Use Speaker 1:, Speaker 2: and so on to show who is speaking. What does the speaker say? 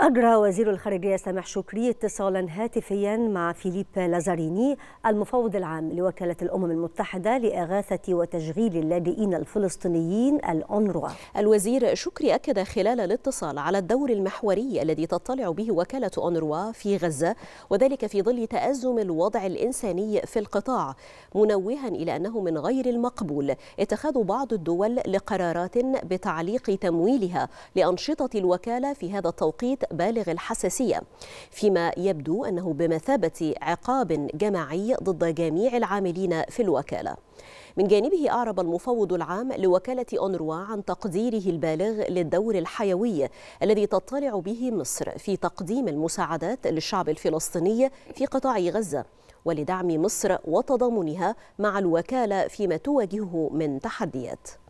Speaker 1: أجرى وزير الخارجية سامح شكري اتصالا هاتفيا مع فيليب لازاريني المفوض العام لوكالة الأمم المتحدة لإغاثة وتشغيل اللاجئين الفلسطينيين الأونروا الوزير شكري أكد خلال الاتصال على الدور
Speaker 2: المحوري الذي تطلع به وكالة أونروا في غزة وذلك في ظل تأزم الوضع الإنساني في القطاع منوها إلى أنه من غير المقبول اتخاذ بعض الدول لقرارات بتعليق تمويلها لأنشطة الوكالة في هذا التوقيت بالغ الحساسية فيما يبدو أنه بمثابة عقاب جماعي ضد جميع العاملين في الوكالة من جانبه أعرب المفوض العام لوكالة أونروا عن تقديره البالغ للدور الحيوي الذي تطلع به مصر في تقديم المساعدات للشعب الفلسطيني في قطاع غزة ولدعم مصر وتضامنها مع الوكالة فيما تواجهه من تحديات